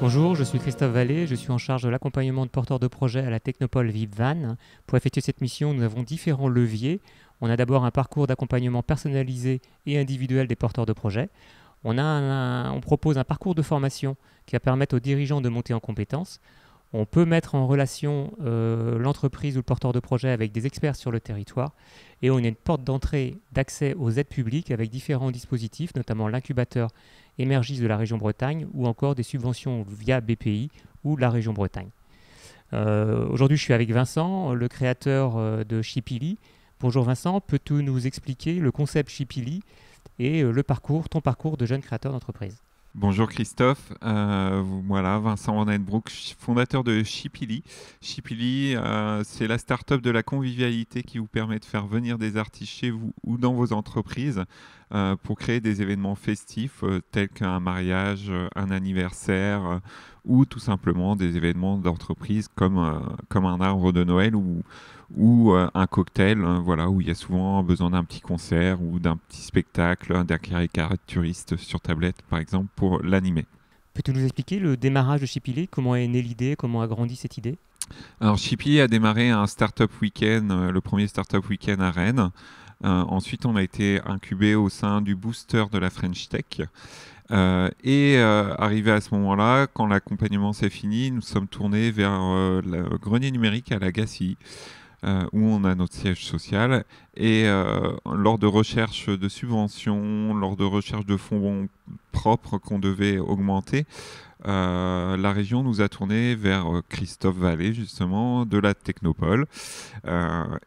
Bonjour, je suis Christophe Vallée, je suis en charge de l'accompagnement de porteurs de projets à la Technopole VIPVAN. Pour effectuer cette mission, nous avons différents leviers. On a d'abord un parcours d'accompagnement personnalisé et individuel des porteurs de projets. On, a on propose un parcours de formation qui va permettre aux dirigeants de monter en compétences. On peut mettre en relation euh, l'entreprise ou le porteur de projet avec des experts sur le territoire et on a une porte d'entrée d'accès aux aides publiques avec différents dispositifs, notamment l'incubateur Émergis de la région Bretagne ou encore des subventions via BPI ou la région Bretagne. Euh, aujourd'hui, je suis avec Vincent, le créateur euh, de Chipili. Bonjour Vincent, peux-tu nous expliquer le concept Chipili et le parcours, ton parcours de jeune créateur d'entreprise Bonjour Christophe, euh, voilà Vincent Van fondateur de Chipili. Chipili, euh, c'est la start-up de la convivialité qui vous permet de faire venir des artistes chez vous ou dans vos entreprises euh, pour créer des événements festifs tels qu'un mariage, un anniversaire ou tout simplement des événements d'entreprise comme, comme un arbre de Noël ou, ou euh, un cocktail, hein, voilà, où il y a souvent besoin d'un petit concert ou d'un petit spectacle, hein, d'un caricaturiste sur tablette, par exemple, pour l'animer. Peux-tu nous expliquer le démarrage de Chipilé Comment est née l'idée Comment a grandi cette idée Alors, Chipilé a démarré un Startup end euh, le premier Startup end à Rennes. Euh, ensuite, on a été incubé au sein du booster de la French Tech. et arrivé à ce moment-là, quand l'accompagnement s'est fini, nous sommes tournés vers le grenier numérique à la Gassi. Euh, où on a notre siège social. Et euh, lors de recherches de subventions, lors de recherches de fonds propres qu'on devait augmenter, euh, la région nous a tourné vers Christophe Vallée, justement, de la Technopole,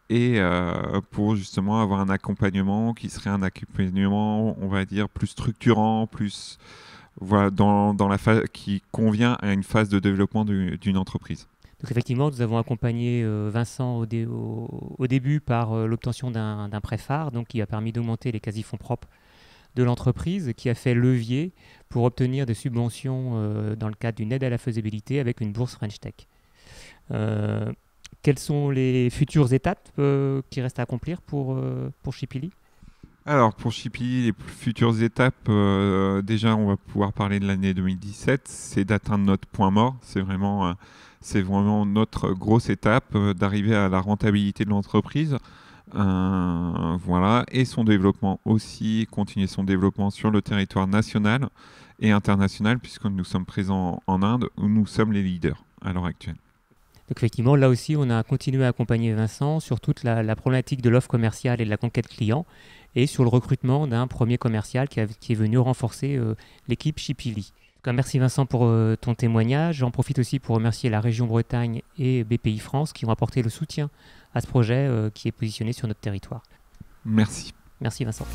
et pour justement avoir un accompagnement qui serait un accompagnement, on va dire, plus structurant, plus voilà, dans, dans la phase qui convient à une phase de développement d'une entreprise effectivement, nous avons accompagné euh, Vincent au, début par euh, l'obtention d'un prêt phare, donc qui a permis d'augmenter les quasi-fonds propres de l'entreprise, qui a fait levier pour obtenir des subventions euh, dans le cadre d'une aide à la faisabilité avec une bourse French Tech. quelles sont les futures étapes qui restent à accomplir pour, pour Chipili alors pour Chipi, les futures étapes, euh, déjà on va pouvoir parler de l'année 2017, c'est d'atteindre notre point mort, c'est vraiment, euh, vraiment notre grosse étape euh, d'arriver à la rentabilité de l'entreprise. voilà, et son développement aussi, continuer son développement sur le territoire national et international, puisque nous sommes présents en Inde, où nous sommes les leaders à l'heure actuelle. Donc effectivement, là aussi, on a continué à accompagner Vincent sur toute la, problématique de l'offre commerciale et de la conquête client, et sur le recrutement d'un premier commercial qui, est venu renforcer l'équipe euh, l'équipe Chipili. Merci Vincent pour euh, ton témoignage. J'en profite aussi pour remercier la région Bretagne et BPI France qui ont apporté le soutien à ce projet euh, qui est positionné sur notre territoire. Merci. Merci Vincent.